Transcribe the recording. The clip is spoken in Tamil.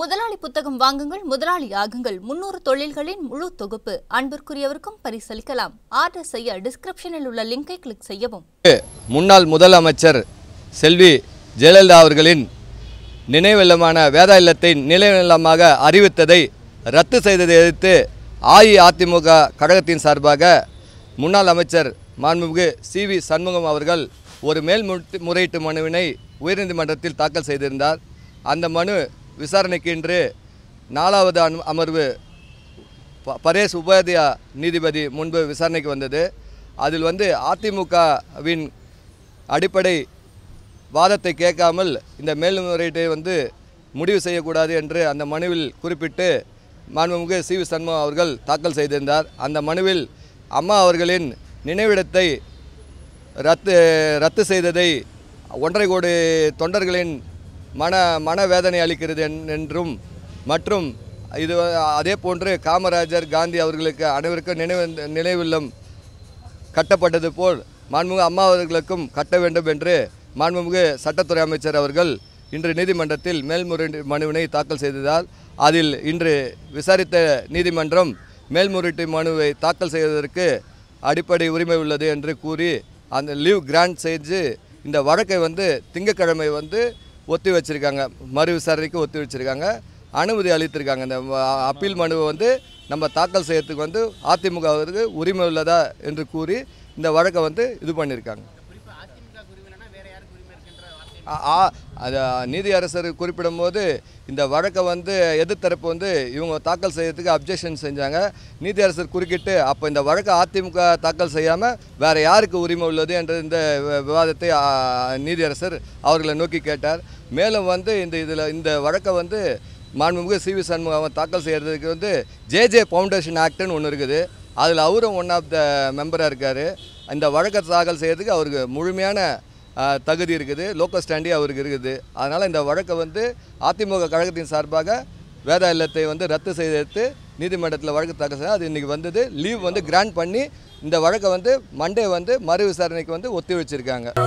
முதலாளி புத்தகம் வாங்குங்கள் முதலாளி ஆகுங்கள் முன்னூறு தொழில்களின் முழு தொகுப்பு அன்பிற்குரியவருக்கும் பரிசளிக்கலாம் ஆர்டர் செய்ய டிஸ்கிரிப்ஷனில் உள்ள லிங்கை கிளிக் செய்யவும் முன்னாள் முதலமைச்சர் செல்வி ஜெயலலிதா அவர்களின் நினைவில்லமான வேதா இல்லத்தை நினைவில்லமாக அறிவித்ததை ரத்து செய்ததை எதிர்த்து அஇஅதிமுக கழகத்தின் சார்பாக முன்னாள் அமைச்சர் மாண்புமிகு சி வி சண்முகம் அவர்கள் ஒரு மேல்முறையீட்டு மனுவினை உயர்நீதிமன்றத்தில் தாக்கல் செய்திருந்தார் அந்த மனு விசாரணைக்கு இன்று நாலாவது அமர்வு பரேஷ் உபாத்யா நீதிபதி முன்பு விசாரணைக்கு வந்தது அதில் வந்து அதிமுகவின் அடிப்படை வாதத்தை கேட்காமல் இந்த மேல்முறையீட்டை வந்து முடிவு செய்யக்கூடாது என்று அந்த மனுவில் குறிப்பிட்டு மாண்புமிகு சி வி சண்முகம் அவர்கள் தாக்கல் செய்திருந்தார் அந்த மனுவில் அம்மா அவர்களின் நினைவிடத்தை ரத்து ரத்து செய்ததை ஒன்றரை கோடி தொண்டர்களின் மன மனவேதனை அளிக்கிறது என்றும் மற்றும் இது அதே போன்று காமராஜர் காந்தி அவர்களுக்கு அனைவருக்கும் நினைவு நினைவில்லம் கட்டப்பட்டது போல் மாண்புமிகு அம்மா அவர்களுக்கும் கட்ட வேண்டும் என்று மாண்புமிகு சட்டத்துறை அமைச்சர் அவர்கள் இன்று நீதிமன்றத்தில் மேல்முறையீட்டு மனுவினை தாக்கல் செய்ததால் அதில் இன்று விசாரித்த நீதிமன்றம் மேல்முறையீட்டு மனுவை தாக்கல் செய்வதற்கு அடிப்படை உரிமை உள்ளது என்று கூறி அந்த லீவ் கிராண்ட் செய்து இந்த வழக்கை வந்து திங்கக்கிழமை வந்து ஒத்தி வச்சுருக்காங்க மறு விசாரணைக்கு ஒத்தி வச்சுருக்காங்க அனுமதி அளித்திருக்காங்க இந்த அப்பீல் மனுவை வந்து நம்ம தாக்கல் செய்யறதுக்கு வந்து அதிமுகவிற்கு உரிமை உள்ளதா என்று கூறி இந்த வழக்கை வந்து இது பண்ணியிருக்காங்க நீதி அரசர் குறிப்பிடும்போது இந்த வழக்கை வந்து எதிர்த்தரப்பு வந்து இவங்க தாக்கல் செய்யறதுக்கு அப்ஜெக்ஷன் செஞ்சாங்க நீதி அரசர் குறுக்கிட்டு அப்போ இந்த வழக்கை அதிமுக தாக்கல் செய்யாமல் வேறு யாருக்கு உரிமை உள்ளது என்ற இந்த விவாதத்தை நீதி அரசர் அவர்களை நோக்கி கேட்டார் மேலும் வந்து இந்த இதில் இந்த வழக்கை வந்து மாண்புமிகு சி வி சண்முகம் தாக்கல் செய்கிறதுக்கு வந்து ஜேஜே ஃபவுண்டேஷன் ஆக்டுன்னு ஒன்று இருக்குது அதில் அவரும் ஒன் ஆஃப் த மெம்பராக இருக்கார் இந்த வழக்கை தாக்கல் செய்கிறதுக்கு அவருக்கு முழுமையான தகுதி இருக்குது லோக்கல் ஸ்டாண்டே அவருக்கு இருக்குது அதனால் இந்த வழக்கை வந்து அதிமுக கழகத்தின் சார்பாக வேதா இல்லத்தை வந்து ரத்து செய்து நீதிமன்றத்தில் வழக்கு தாக்கல் செய்ய அது இன்றைக்கி வந்தது லீவ் வந்து கிராண்ட் பண்ணி இந்த வழக்கை வந்து மண்டே வந்து மறு விசாரணைக்கு வந்து ஒத்தி வச்சுருக்காங்க